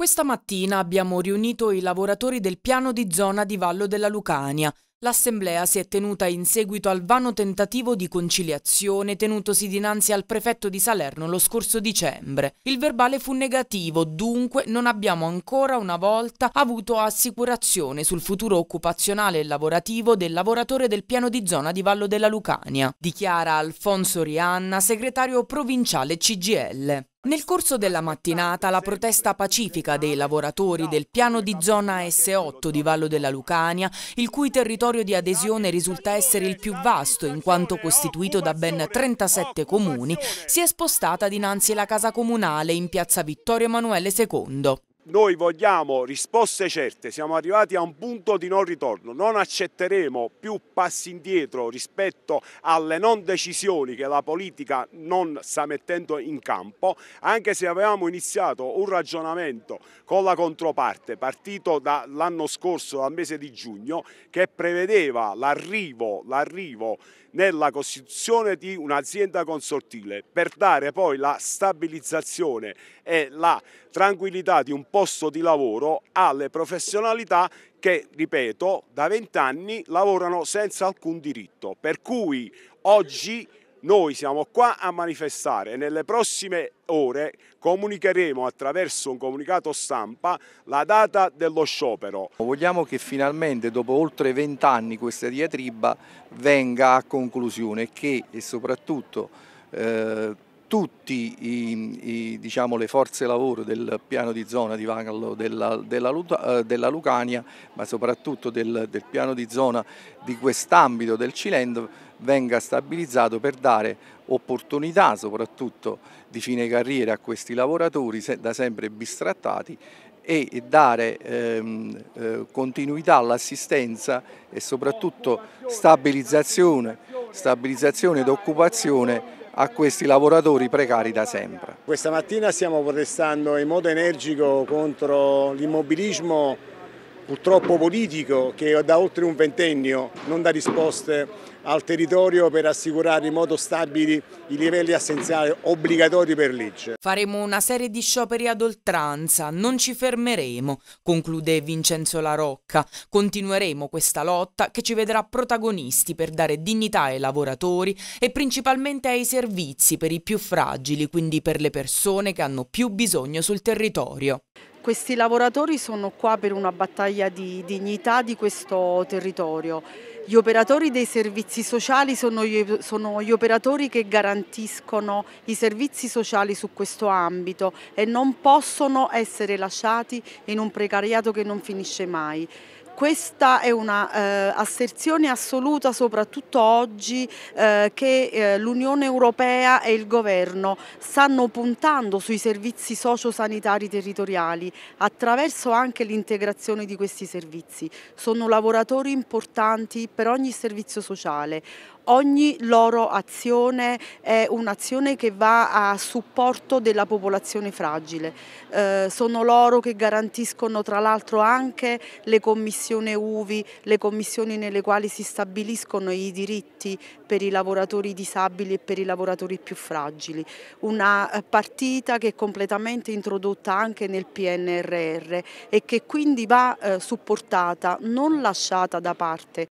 Questa mattina abbiamo riunito i lavoratori del piano di zona di Vallo della Lucania. L'assemblea si è tenuta in seguito al vano tentativo di conciliazione tenutosi dinanzi al prefetto di Salerno lo scorso dicembre. Il verbale fu negativo, dunque non abbiamo ancora una volta avuto assicurazione sul futuro occupazionale e lavorativo del lavoratore del piano di zona di Vallo della Lucania, dichiara Alfonso Rianna, segretario provinciale CGL. Nel corso della mattinata la protesta pacifica dei lavoratori del piano di zona S8 di Vallo della Lucania, il cui territorio di adesione risulta essere il più vasto in quanto costituito da ben 37 comuni, si è spostata dinanzi alla casa comunale in piazza Vittorio Emanuele II noi vogliamo risposte certe, siamo arrivati a un punto di non ritorno, non accetteremo più passi indietro rispetto alle non decisioni che la politica non sta mettendo in campo, anche se avevamo iniziato un ragionamento con la controparte partito dall'anno scorso, dal mese di giugno, che prevedeva l'arrivo nella costituzione di un'azienda consortile per dare poi la stabilizzazione e la tranquillità di un po' posto di lavoro alle professionalità che, ripeto, da vent'anni lavorano senza alcun diritto. Per cui oggi noi siamo qua a manifestare e nelle prossime ore comunicheremo attraverso un comunicato stampa la data dello sciopero. Vogliamo che finalmente dopo oltre vent'anni questa diatriba venga a conclusione che, e soprattutto eh, tutte diciamo, le forze lavoro del piano di zona di Vagallo della, della, eh, della Lucania, ma soprattutto del, del, piano di zona di quest'ambito del Cilento venga stabilizzato per dare opportunità soprattutto di fine carriera a questi lavoratori da sempre bistrattati e dare ehm, eh, continuità all'assistenza e soprattutto stabilizzazione, stabilizzazione ed occupazione a questi lavoratori precari da sempre. Questa mattina stiamo protestando in modo energico contro l'immobilismo purtroppo politico che da oltre un ventennio non dà risposte al territorio per assicurare in modo stabili i livelli essenziali obbligatori per legge. Faremo una serie di scioperi ad oltranza, non ci fermeremo, conclude Vincenzo Larocca. Continueremo questa lotta che ci vedrà protagonisti per dare dignità ai lavoratori e principalmente ai servizi per i più fragili, quindi per le persone che hanno più bisogno sul territorio. Questi lavoratori sono qua per una battaglia di dignità di questo territorio. Gli operatori dei servizi sociali sono gli, sono gli, operatori che garantiscono i servizi sociali su questo ambito e non possono essere lasciati in un precariato che non finisce mai. Questa è un'asserzione eh, assoluta soprattutto oggi eh, che eh, l'Unione Europea e il Governo stanno puntando sui servizi sociosanitari territoriali attraverso anche l'integrazione di questi servizi. Sono lavoratori importanti per ogni servizio sociale, ogni loro azione è un'azione che va a supporto della popolazione fragile. Eh, sono loro che garantiscono tra l'altro anche le commissioni UVI, le commissioni nelle quali si stabiliscono i diritti per i lavoratori disabili e per i lavoratori più fragili. Una eh, partita che è completamente introdotta anche nel PNR. PNRR e che quindi va eh, supportata, non lasciata da parte.